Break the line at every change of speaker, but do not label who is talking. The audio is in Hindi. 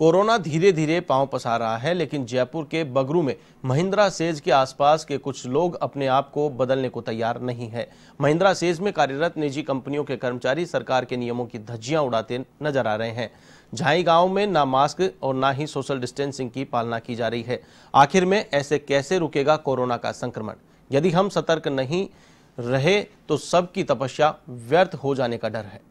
कोरोना धीरे धीरे पांव पसा रहा है लेकिन जयपुर के बगरू में महिंद्रा सेज के आसपास के कुछ लोग अपने आप को बदलने को तैयार नहीं है महिंद्रा सेज में कार्यरत निजी कंपनियों के कर्मचारी सरकार के नियमों की धज्जियां उड़ाते नजर आ रहे हैं झाई गांव में ना मास्क और ना ही सोशल डिस्टेंसिंग की पालना की जा रही है आखिर में ऐसे कैसे रुकेगा कोरोना का संक्रमण यदि हम सतर्क नहीं रहे तो सबकी तपस्या व्यर्थ हो जाने का डर है